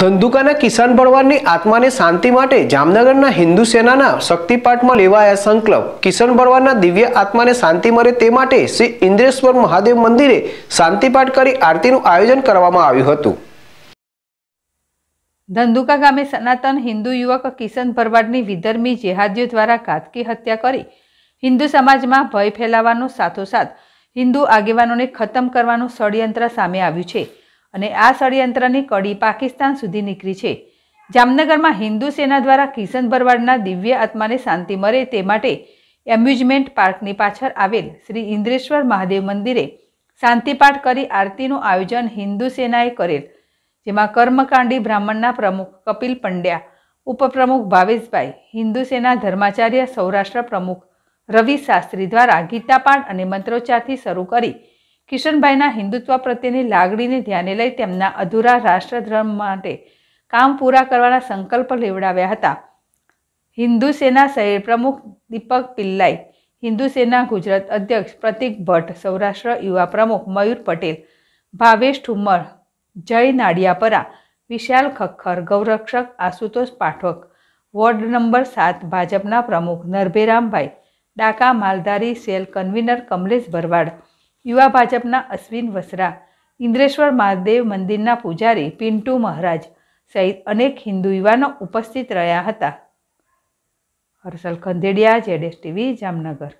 ધંધુકાના કિસાન ભણવાનની આત્માને શાંતિ માટે જામનગરના હિન્દુ સેનાના શક્તિપાઠમાં લેવાયા સંકલ્પ કિસાન ભણવાનના દિવ્ય આત્માને શાંતિ મળે તે માટે શ્રી ઇન્દ્રેશ્વર મહાદેવ મંદિરે શાંતિપાઠ કરી આરતીનું આયોજન કરવામાં આવ્યું હતું ધંધુકા ગામે સનાતન હિન્દુ યુવક કિશન ભરવાડની વિધર્મી જેહાદીઓ દ્વારા ઘાતકી હત્યા કરી હિન્દુ સમાજમાં ભય ફેલાવવાનો સાથોસાથ હિન્દુ આગેવાનોને ખતમ કરવાનું ષડયંત્ર સામે આવ્યું છે અને આ ષડયંત્રની કડી પાકિસ્તાન સુધી નીકળી છે જામનગરમાં હિન્દુ સેના દ્વારા કિશન ભરવાડના દિવ્ય આત્માને શાંતિ મળે તે માટે એમ્યુઝમેન્ટ પાર્કની પાછળ આવેલ શ્રી ઇન્દ્રેશ્વર મહાદેવ મંદિરે શાંતિપાઠ કરી આરતીનું આયોજન હિન્દુ સેનાએ કરેલ જેમાં કર્મકાંડી બ્રાહ્મણના પ્રમુખ કપિલ પંડ્યા ઉપપ્રમુખ ભાવેશભાઈ હિન્દુ સેના ધર્માચાર્ય સૌરાષ્ટ્ર પ્રમુખ રવિ શાસ્ત્રી દ્વારા ગીતાપાઠ અને મંત્રોચ્ચારથી શરૂ કરી કિશનભાઈના હિન્દુત્વ પ્રત્યેની લાગણીને ધ્યાને લઈ તેમના અધૂરા રાષ્ટ્રધર્મ માટે કામ પૂરા કરવાના સંકલ્પ લેવડાવ્યા હતા હિન્દુ સેના શહેર પ્રમુખ દીપક પિલ્લાઈ હિન્દુ સેના ગુજરાત અધ્યક્ષ પ્રતિક ભટ્ટ સૌરાષ્ટ્ર યુવા પ્રમુખ મયુર પટેલ ભાવેશ ઠુમ્મર જય નાડિયાપરા વિશાલ ખખર ગૌરક્ષક આશુતોષ પાઠક વોર્ડ નંબર સાત ભાજપના પ્રમુખ નરભેરામભાઈ ડાકા માલધારી સેલ કન્વીનર કમલેશ ભરવાડ યુવા ભાજપના અશ્વિન વસરા ઇન્દ્રેશ્વર મહાદેવ મંદિરના પૂજારી પિન્ટુ મહારાજ સહિત અનેક હિન્દુ યુવાનો ઉપસ્થિત રહ્યા હતા હર્ષલ ખંધેડિયા જેડેસ ટીવી જામનગર